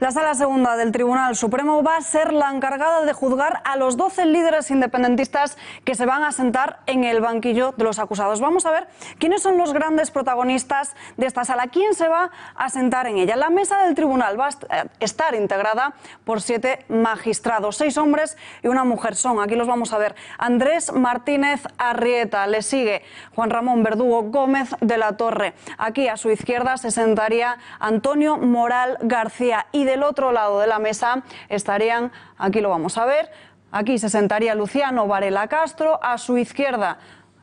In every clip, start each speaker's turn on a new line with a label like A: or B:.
A: La sala segunda del Tribunal Supremo va a ser la encargada de juzgar a los 12 líderes independentistas que se van a sentar en el banquillo de los acusados. Vamos a ver quiénes son los grandes protagonistas de esta sala, quién se va a sentar en ella. La mesa del tribunal va a eh, estar integrada por siete magistrados, seis hombres y una mujer son. Aquí los vamos a ver. Andrés Martínez Arrieta, le sigue Juan Ramón Verdugo Gómez de la Torre. Aquí a su izquierda se sentaría Antonio Moral García y del otro lado de la mesa estarían, aquí lo vamos a ver, aquí se sentaría Luciano Varela Castro, a su izquierda,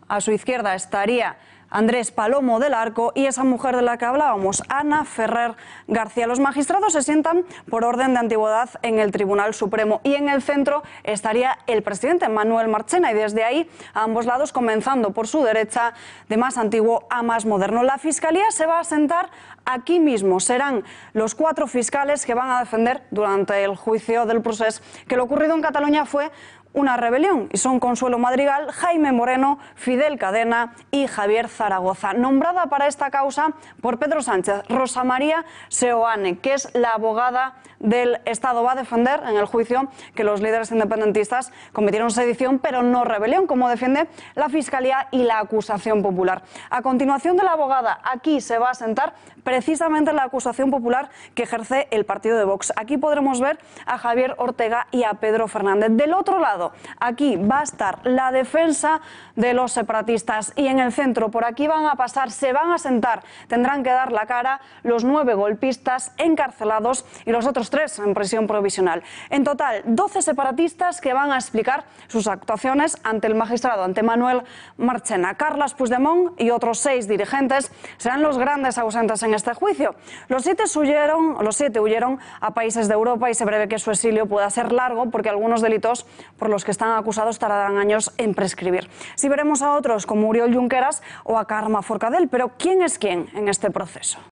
A: a su izquierda estaría Andrés Palomo del Arco y esa mujer de la que hablábamos, Ana Ferrer García. Los magistrados se sientan por orden de antigüedad en el Tribunal Supremo y en el centro estaría el presidente Manuel Marchena y desde ahí a ambos lados, comenzando por su derecha, de más antiguo a más moderno. La Fiscalía se va a sentar aquí mismo. Serán los cuatro fiscales que van a defender durante el juicio del proceso que lo ocurrido en Cataluña fue una rebelión y son Consuelo Madrigal, Jaime Moreno, Fidel Cadena y Javier Zaragoza. Nombrada para esta causa por Pedro Sánchez, Rosa María Seoane, que es la abogada del Estado, va a defender en el juicio que los líderes independentistas cometieron sedición pero no rebelión, como defiende la Fiscalía y la acusación popular. A continuación de la abogada, aquí se va a sentar precisamente la acusación popular que ejerce el partido de Vox. Aquí podremos ver a Javier Ortega y a Pedro Fernández. Del otro lado, Aquí va a estar la defensa de los separatistas y en el centro, por aquí van a pasar, se van a sentar, tendrán que dar la cara los nueve golpistas encarcelados y los otros tres en prisión provisional. En total, 12 separatistas que van a explicar sus actuaciones ante el magistrado, ante Manuel Marchena. Carlas Puigdemont y otros seis dirigentes serán los grandes ausentes en este juicio. Los siete huyeron, los siete huyeron a países de Europa y se prevé que su exilio pueda ser largo porque algunos delitos por los que están acusados tardarán años en prescribir. Si veremos a otros como Uriol Junqueras o a Karma Forcadell, pero ¿quién es quién en este proceso?